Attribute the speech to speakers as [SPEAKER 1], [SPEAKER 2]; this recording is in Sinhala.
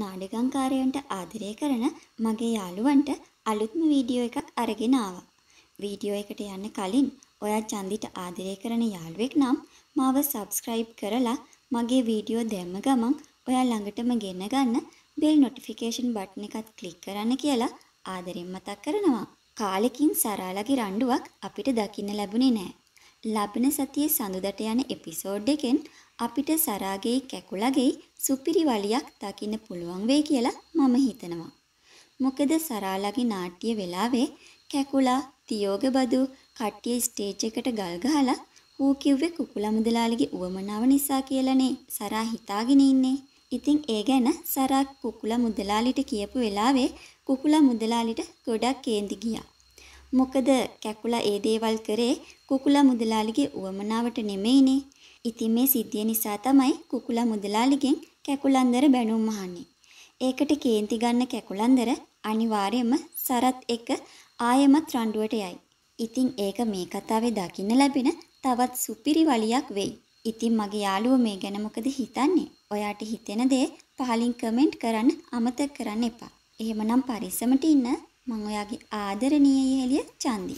[SPEAKER 1] නාඩගංකාරයන්ට ආදරය කරන මගේ යාළුවන්ට අලුත්ම වීඩියෝ එකක් අරගෙන ආවා. වීඩියෝ එකට යන්න කලින් ඔයා චන්දිට ආදරය කරන යාළුවෙක් නම් මාව සබ්ස්ක්‍රයිබ් කරලා මගේ වීඩියෝ දැම්ම ගමන් ඔයා ළඟටම ගෙන ගන්න බෙල් නොටිෆිකේෂන් බටන් එකත් ක්ලික් කරන්න කියලා ආදරෙන් මතක් කරනවා. කාලෙකින් සරාලගේ රණ්ඩුවක් අපිට දකින්න ලැබුණේ නෑ. ලබන සතියේ සඳුදට යන එපිසෝඩ් එකෙන් අපිට සරාගේ කැකුලගේ සුපිරි වලියක් දකින්න පුළුවන් වෙයි කියලා මම හිතනවා. මොකද සරාලාගේ නාට්‍ය වෙලාවේ කැකුලා, තියෝග බදු කට්ටිය ස්ටේජ් එකට ගල් ගහලා ඌ කිව්වේ කුකුලා මුදලාලිගේ උවමනාව නිසා කියලානේ සරා හිතාගෙන ඉන්නේ. ඉතින් ඒ ගැන සරා කුකුලා මුදලාලිට කියපු වෙලාවේ කුකුලා මුදලාලිට ගොඩක් කේන්ති ගියා. මොකද කැකුලා ඒ දේවල් කරේ කුකුලා මුදලාලිගේ උවමනාවට නෙමෙයිනේ. ඉතින් මේ සිද්ධිය නිසා තමයි කුකුලා මුදලාලිගෙන් කැකුලන්දර බැනුම් අහන්නේ. ඒකට කේන්ති ගන්න කැකුලන්දර අනිවාර්යයෙන්ම සරත් එක ආයෙමත් රණ්ඩුවට යයි. ඉතින් ඒක මේ කතාවේ දකින්න ලැබෙන තවත් සුපිරි වලියක් වෙයි. ඉතින් මගේ යාළුව මේ ගැන මොකද හිතන්නේ? ඔයාට හිතෙන දේ පහලින් කමෙන්ට් කරන්න අමතක කරන්න එපා. එහෙමනම් පරිස්සමට ඉන්න මම ඔයාගේ ආදරණීය යෙහෙළිය චන්දි